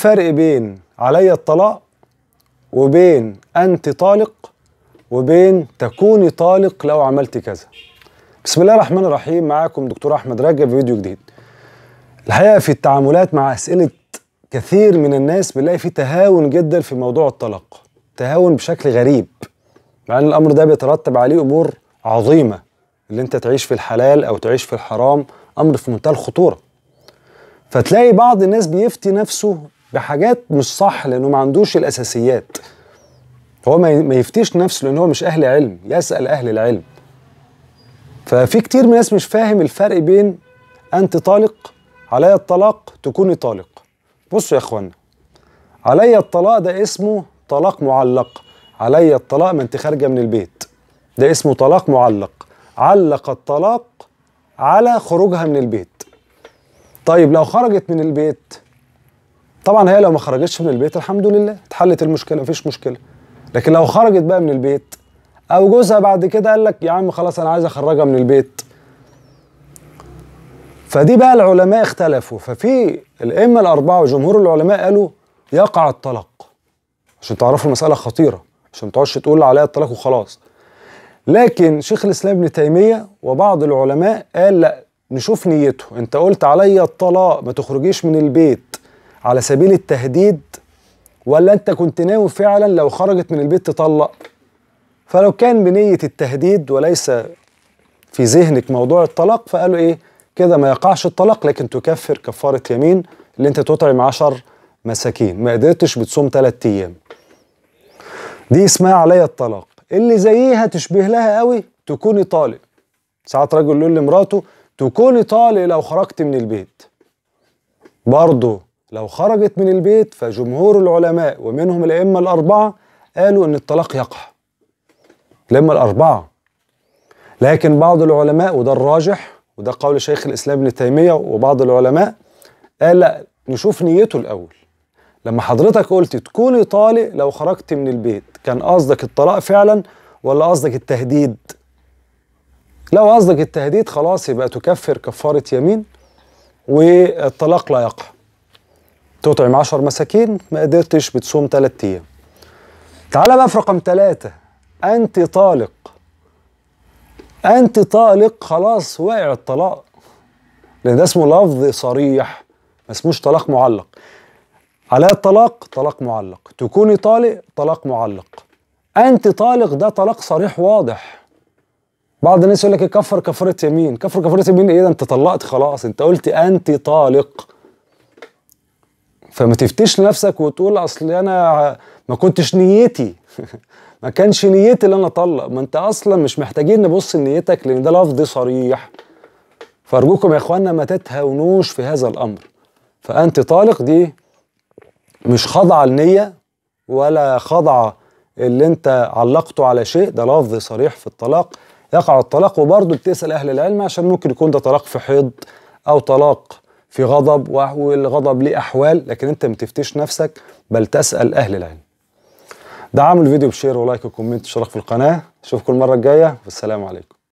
فرق بين علي الطلاق وبين أنت طالق وبين تكوني طالق لو عملت كذا بسم الله الرحمن الرحيم معاكم دكتور أحمد رجب في فيديو جديد الحقيقة في التعاملات مع أسئلة كثير من الناس بنلاقي في تهاون جدا في موضوع الطلاق تهاون بشكل غريب مع أن الأمر ده بيترتب عليه أمور عظيمة اللي أنت تعيش في الحلال أو تعيش في الحرام أمر في منتهى الخطورة فتلاقي بعض الناس بيفتي نفسه بحاجات مش صح لانه ما عندوش الاساسيات هو ما يفتيش نفسه لان هو مش اهل علم يسال اهل العلم ففي كتير من الناس مش فاهم الفرق بين انت طالق علي الطلاق تكوني طالق بصوا يا اخوانا علي الطلاق ده اسمه طلاق معلق علي الطلاق ما انت خارجه من البيت ده اسمه طلاق معلق علق الطلاق على خروجها من البيت طيب لو خرجت من البيت طبعا هي لو ما خرجتش من البيت الحمد لله اتحلت المشكله مفيش مشكله لكن لو خرجت بقى من البيت او جوزها بعد كده قال لك يا عم خلاص انا عايز اخرجها من البيت فدي بقى العلماء اختلفوا ففي الائمه الاربعه وجمهور العلماء قالوا يقع الطلاق عشان تعرفوا المساله خطيره عشان ما تقعدش تقول عليها الطلاق وخلاص لكن شيخ الاسلام ابن تيميه وبعض العلماء قال لا نشوف نيته انت قلت عليا الطلاق ما تخرجيش من البيت على سبيل التهديد ولا انت كنت ناوي فعلا لو خرجت من البيت تطلق فلو كان بنية التهديد وليس في ذهنك موضوع الطلاق فقالوا ايه كده ما يقعش الطلاق لكن تكفر كفارة يمين اللي انت تطعم عشر مساكين ما قدرتش بتصوم ثلاثة ايام دي اسمها عليا الطلاق اللي زيها تشبه لها قوي تكوني طالق ساعات رجل يقول لمراته تكوني طالق لو خرجت من البيت برضه لو خرجت من البيت فجمهور العلماء ومنهم الأئمة الأربعة قالوا إن الطلاق يقع الأئمة الأربعة لكن بعض العلماء وده الراجح وده قول شيخ الإسلام ابن تيمية وبعض العلماء قال لا نشوف نيته الأول لما حضرتك قلت تكوني طالق لو خرجت من البيت كان قصدك الطلاق فعلا ولا قصدك التهديد لو قصدك التهديد خلاص يبقى تكفر كفارة يمين والطلاق لا يقع تطعم 10 مساكين ما قدرتش بتصوم ثلاثة ايام تعال بقى في رقم ثلاثة انت طالق انت طالق خلاص وقع الطلاق لان ده اسمه لفظ صريح ما اسموش طلاق معلق على الطلاق طلاق معلق تكوني طالق طلاق معلق انت طالق ده طلاق صريح واضح بعض الناس يقول لك كفر كفرت يمين كفر كفرت يمين ايه ده انت طلقت خلاص انت قلت انت طالق فما تفتش لنفسك وتقول اصل انا ما كنتش نيتي ما كانش نيتي اللي انا اطلق ما انت اصلا مش محتاجين نبص لنيتك لان ده لفظ صريح فارجوكم يا اخوانا ما تتهاونوش في هذا الامر فانت طالق دي مش خاضعه لنيه ولا خاضعه اللي انت علقته على شيء ده لفظ صريح في الطلاق يقع الطلاق وبرضه بتسال اهل العلم عشان ممكن يكون ده طلاق في حيض او طلاق في غضب والغضب ليه احوال لكن انت ما تفتيش نفسك بل تسال اهل العلم دعموا الفيديو بشير ولايك وكومنت واشتراك في القناه اشوفكم المره الجايه والسلام عليكم